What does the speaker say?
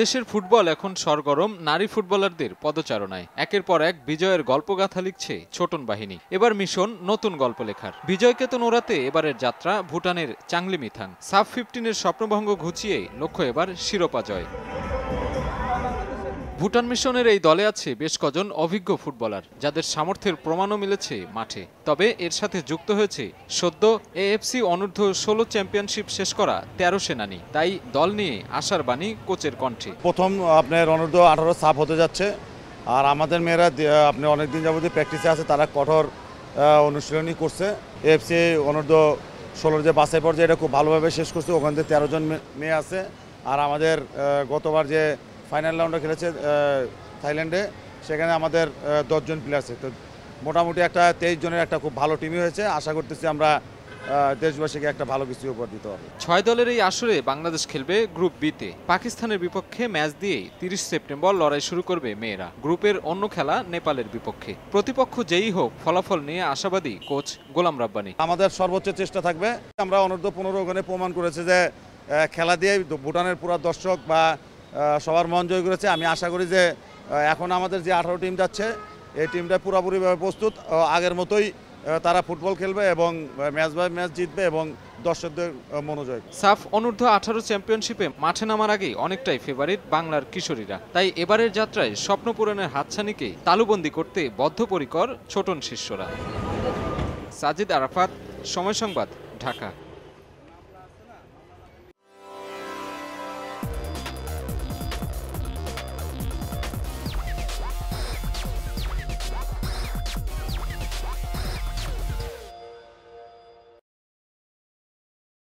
দেশের ফুটবল এখন সরগরম নারী ফুটবলারদের পদচারণায় একের পর এক বিজয়ের গল্পগাথা লিখছে ছোটন বাহিনী এবার মিশন নতুন গল্প লেখার বিজয়কে তো নোড়াতে এবারের যাত্রা ভুটানের চাংলি মিথাং সাব ফিফটিনের স্বপ্নভঙ্গ ঘুচিয়ে লক্ষ্য এবার শিরোপা জয় ভুটান মিশনের এই দলে আছে বেশ কজন অভিজ্ঞ ফুটবলার যাদের সামর্থ্যের প্রমাণও মিলেছে মাঠে তবে এর সাথে যুক্ত হয়েছে সদ্য এএফসি অনূর্ধ্ব ষোলো চ্যাম্পিয়নশিপ শেষ করা তেরো সেনানি তাই দল নিয়ে আসার বাণী কোচের কণ্ঠে প্রথম আপনার অনূর্ধ্ব আঠারো সাফ হতে যাচ্ছে আর আমাদের মেয়েরা আপনি অনেকদিন যাবতীয় প্র্যাকটিসে আছে তারা কঠোর অনুশীলনী করছে এএফসি অনূর্ধ্ব ষোলোর যে পর যে এটা খুব ভালোভাবে শেষ করছে ওখান থেকে তেরো জন মেয়ে আছে আর আমাদের গতবার যে ফাইনাল রাউন্ডে খেলেছে থাইল্যান্ডে সেখানে আমাদের দশজন প্লেয়ার আছে তো মোটামুটি একটা তেইশ জনের একটা খুব ভালো টিমই হয়েছে আশা করতেছি আমরা দেশবাসীকে একটা ভালো কিছু উপর দিতে হবে ছয় দলের এই আসরে বাংলাদেশ খেলবে গ্রুপ বিতে পাকিস্তানের বিপক্ষে ম্যাচ দিয়েই তিরিশ সেপ্টেম্বর লড়াই শুরু করবে মেয়েরা গ্রুপের অন্য খেলা নেপালের বিপক্ষে প্রতিপক্ষ যেই হোক ফলাফল নিয়ে আশাবাদী কোচ গোলাম রাব্বানি আমাদের সর্বোচ্চ চেষ্টা থাকবে আমরা অনূর্ধ্ব পনেরো ওখানে প্রমাণ করেছে যে খেলা দিয়ে ভুটানের পুরা দর্শক বা সবার মন জয় করেছে আমি আশা করি যে এখন আমাদের যে আঠারো টিম যাচ্ছে এই টিমটা পুরোপুরিভাবে প্রস্তুত আগের মতোই তারা ফুটবল খেলবে এবং ম্যাচ বাই ম্যাচ জিতবে এবং দর্শকদের মনোযোগ সাফ অনূর্ধ্ব আঠারো চ্যাম্পিয়নশিপে মাঠে নামার আগেই অনেকটাই ফেভারিট বাংলার কিশোরীরা তাই এবারের যাত্রায় স্বপ্ন পূরণের হাতছানিকে তালুবন্দি করতে বদ্ধপরিকর ছোটন শিষ্যরা সাজিদ আরাফাত সময় সংবাদ ঢাকা